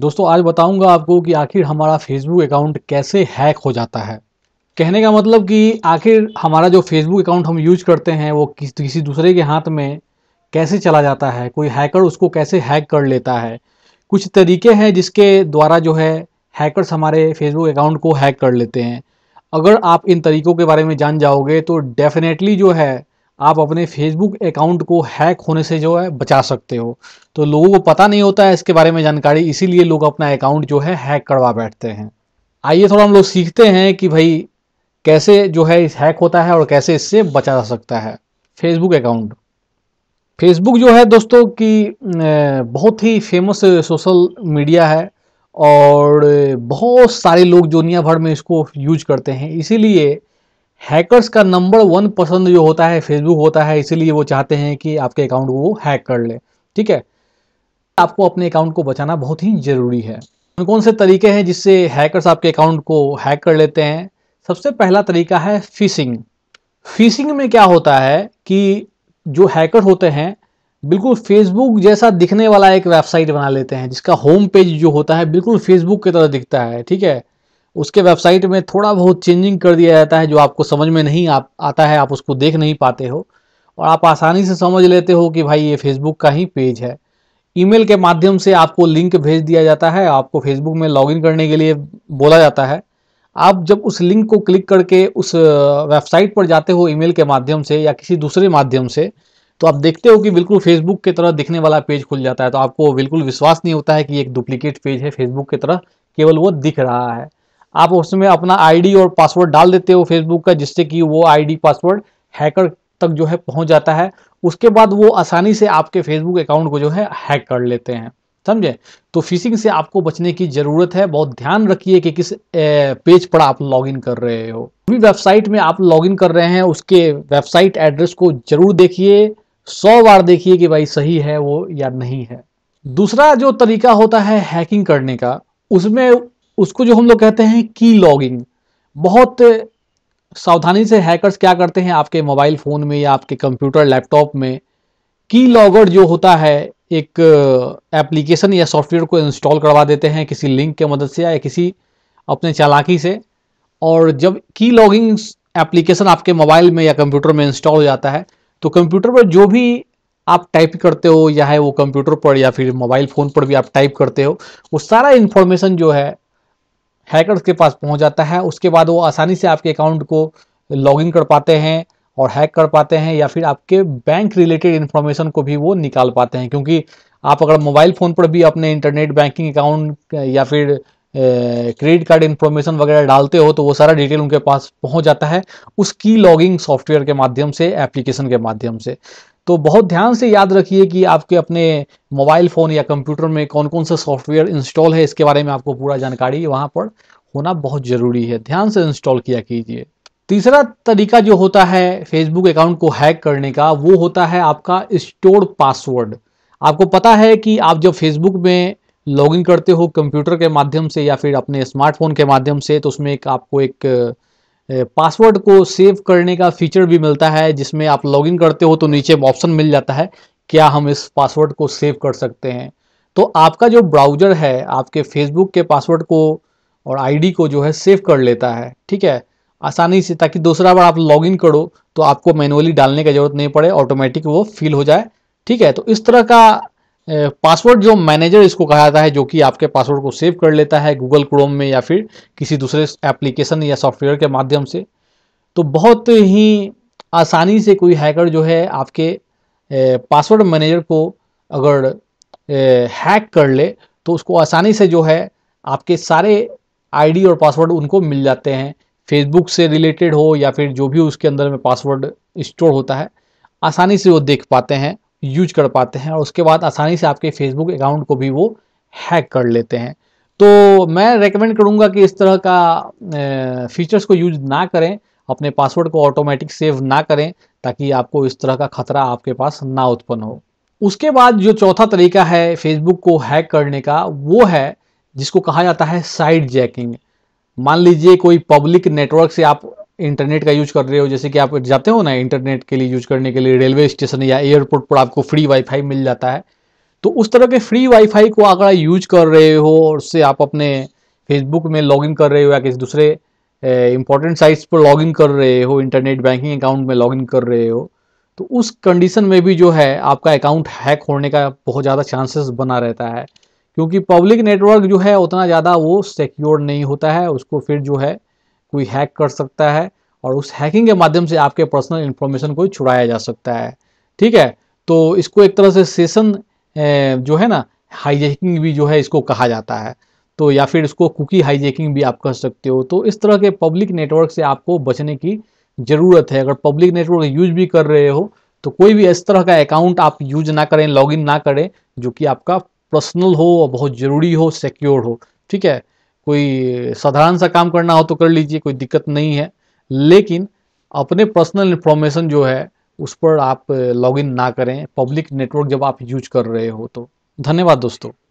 दोस्तों आज बताऊंगा आपको कि आखिर हमारा फेसबुक अकाउंट कैसे हैक हो जाता है कहने का मतलब कि आखिर हमारा जो फेसबुक अकाउंट हम यूज करते हैं वो किस, किसी दूसरे के हाथ में कैसे चला जाता है कोई हैकर उसको कैसे हैक कर लेता है कुछ तरीके हैं जिसके द्वारा जो है हैकर्स हमारे फेसबुक अकाउंट को हैक कर लेते हैं अगर आप इन तरीकों के बारे में जान जाओगे तो डेफिनेटली जो है आप अपने फेसबुक अकाउंट को हैक होने से जो है बचा सकते हो तो लोगों को पता नहीं होता है इसके बारे में जानकारी इसीलिए लोग अपना अकाउंट जो है हैक करवा बैठते हैं आइए थोड़ा हम लोग सीखते हैं कि भाई कैसे जो है इस हैक होता है और कैसे इससे बचा जा सकता है फेसबुक अकाउंट फेसबुक जो है दोस्तों की बहुत ही फेमस सोशल मीडिया है और बहुत सारे लोग दुनिया भर में इसको यूज करते हैं इसीलिए हैकर्स का नंबर वन पसंद जो होता है फेसबुक होता है इसीलिए वो चाहते हैं कि आपके अकाउंट को वो हैक कर ले ठीक है आपको अपने अकाउंट को बचाना बहुत ही जरूरी है कौन कौन से तरीके हैं जिससे हैकर्स आपके अकाउंट को हैक कर लेते हैं सबसे पहला तरीका है फिशिंग फिशिंग में क्या होता है कि जो हैकर होते हैं बिल्कुल फेसबुक जैसा दिखने वाला एक वेबसाइट बना लेते हैं जिसका होम पेज जो होता है बिल्कुल फेसबुक की तरह दिखता है ठीक है उसके वेबसाइट में थोड़ा बहुत चेंजिंग कर दिया जाता है जो आपको समझ में नहीं आ, आता है आप उसको देख नहीं पाते हो और आप आसानी से समझ लेते हो कि भाई ये फेसबुक का ही पेज है ईमेल के माध्यम से आपको लिंक भेज दिया जाता है आपको फेसबुक में लॉगिन करने के लिए बोला जाता है आप जब उस लिंक को क्लिक करके उस वेबसाइट पर जाते हो ईमेल के माध्यम से या किसी दूसरे माध्यम से तो आप देखते हो कि बिल्कुल फेसबुक की तरह दिखने वाला पेज खुल जाता है तो आपको बिल्कुल विश्वास नहीं होता है कि एक डुप्लीकेट पेज है फेसबुक की तरह केवल वो दिख रहा है आप उसमें अपना आईडी और पासवर्ड डाल देते हो फेसबुक का जिससे कि वो आईडी पासवर्ड हैकर तक जो है पहुंच जाता है उसके बाद वो आसानी से आपके फेसबुक अकाउंट को जो है हैक कर लेते हैं समझे तो फिशिंग से आपको बचने की जरूरत है बहुत ध्यान रखिए कि किस पेज पर आप लॉगिन कर रहे हो भी वेबसाइट में आप लॉगिन कर रहे हैं उसके वेबसाइट एड्रेस को जरूर देखिए सौ बार देखिए कि भाई सही है वो या नहीं है दूसरा जो तरीका होता है हैकिंग करने का उसमें उसको जो हम लोग कहते हैं की लॉगिंग बहुत सावधानी से हैकर्स क्या करते हैं आपके मोबाइल फ़ोन में या आपके कंप्यूटर लैपटॉप में की लॉगर जो होता है एक एप्लीकेशन uh, या सॉफ्टवेयर को इंस्टॉल करवा देते हैं किसी लिंक के मदद से या किसी अपने चालाकी से और जब की लॉगिंग एप्लीकेशन आपके मोबाइल में या कंप्यूटर में इंस्टॉल हो जाता है तो कंप्यूटर पर जो भी आप टाइप करते हो या है वो कंप्यूटर पर या फिर मोबाइल फ़ोन पर भी आप टाइप करते हो वो सारा इन्फॉर्मेशन जो है हैकर के पास पहुंच जाता है उसके बाद वो आसानी से आपके अकाउंट को लॉगिन कर पाते हैं और हैक कर पाते हैं या फिर आपके बैंक रिलेटेड इन्फॉर्मेशन को भी वो निकाल पाते हैं क्योंकि आप अगर मोबाइल फ़ोन पर भी अपने इंटरनेट बैंकिंग अकाउंट या फिर क्रेडिट कार्ड इन्फॉर्मेशन वगैरह डालते हो तो वो सारा डिटेल उनके पास पहुंच जाता है उसकी लॉगिंग सॉफ्टवेयर के माध्यम से एप्लीकेशन के माध्यम से तो बहुत ध्यान से याद रखिए कि आपके अपने मोबाइल फ़ोन या कंप्यूटर में कौन कौन सा सॉफ्टवेयर इंस्टॉल है इसके बारे में आपको पूरा जानकारी वहाँ पर होना बहुत ज़रूरी है ध्यान से इंस्टॉल किया कीजिए तीसरा तरीका जो होता है फेसबुक अकाउंट को हैक करने का वो होता है आपका स्टोर पासवर्ड आपको पता है कि आप जब फेसबुक में लॉगिन करते हो कंप्यूटर के माध्यम से या फिर अपने स्मार्टफोन के माध्यम से तो उसमें एक आपको एक पासवर्ड को सेव करने का फीचर भी मिलता है जिसमें आप लॉगिन करते हो तो नीचे ऑप्शन मिल जाता है क्या हम इस पासवर्ड को सेव कर सकते हैं तो आपका जो ब्राउज़र है आपके फेसबुक के पासवर्ड को और आईडी को जो है सेव कर लेता है ठीक है आसानी से ताकि दूसरा बार आप लॉगिन करो तो आपको मैनुअली डालने की ज़रूरत नहीं पड़े ऑटोमेटिक वो फिल हो जाए ठीक है तो इस तरह का पासवर्ड जो मैनेजर इसको कहा जाता है जो कि आपके पासवर्ड को सेव कर लेता है गूगल क्रोम में या फिर किसी दूसरे एप्लीकेशन या सॉफ्टवेयर के माध्यम से तो बहुत ही आसानी से कोई हैकर जो है आपके पासवर्ड मैनेजर को अगर हैक कर ले तो उसको आसानी से जो है आपके सारे आईडी और पासवर्ड उनको मिल जाते हैं फेसबुक से रिलेटेड हो या फिर जो भी उसके अंदर में पासवर्ड स्टोर होता है आसानी से वो देख पाते हैं यूज कर पाते हैं और उसके बाद आसानी से आपके फेसबुक अकाउंट को भी वो हैक कर लेते हैं तो मैं रेकमेंड करूंगा कि इस तरह का फीचर्स को यूज ना करें अपने पासवर्ड को ऑटोमेटिक सेव ना करें ताकि आपको इस तरह का खतरा आपके पास ना उत्पन्न हो उसके बाद जो चौथा तरीका है फेसबुक को हैक करने का वो है जिसको कहा जाता है साइड जैकिंग मान लीजिए कोई पब्लिक नेटवर्क से आप इंटरनेट का यूज कर रहे हो जैसे कि आप जाते हो ना इंटरनेट के लिए यूज करने के लिए रेलवे स्टेशन या एयरपोर्ट पर आपको फ्री वाईफाई मिल जाता है तो उस तरह के फ्री वाईफाई को अगर यूज कर रहे हो और उससे आप अपने फेसबुक में लॉगिन कर रहे हो या किसी दूसरे इंपॉर्टेंट साइट्स पर लॉगिन कर रहे हो इंटरनेट बैंकिंग अकाउंट में लॉगिन कर रहे हो तो उस कंडीशन में भी जो है आपका अकाउंट हैक होने का बहुत ज़्यादा चांसेस बना रहता है क्योंकि पब्लिक नेटवर्क जो है उतना ज़्यादा वो सिक्योर नहीं होता है उसको फिर जो है कोई हैक कर सकता है और उस हैकिंग के माध्यम से आपके पर्सनल इन्फॉर्मेशन को छुड़ाया जा सकता है ठीक है तो इसको एक तरह से सेशन जो है ना हाईजेकिंग भी जो है इसको कहा जाता है तो या फिर इसको कुकी हाईजेकिंग भी आप कह सकते हो तो इस तरह के पब्लिक नेटवर्क से आपको बचने की ज़रूरत है अगर पब्लिक नेटवर्क यूज भी कर रहे हो तो कोई भी इस तरह का अकाउंट आप यूज ना करें लॉगिन ना करें जो कि आपका पर्सनल हो और बहुत ज़रूरी हो सिक्योर हो ठीक है कोई साधारण सा काम करना हो तो कर लीजिए कोई दिक्कत नहीं है लेकिन अपने पर्सनल इन्फॉर्मेशन जो है उस पर आप लॉगिन ना करें पब्लिक नेटवर्क जब आप यूज कर रहे हो तो धन्यवाद दोस्तों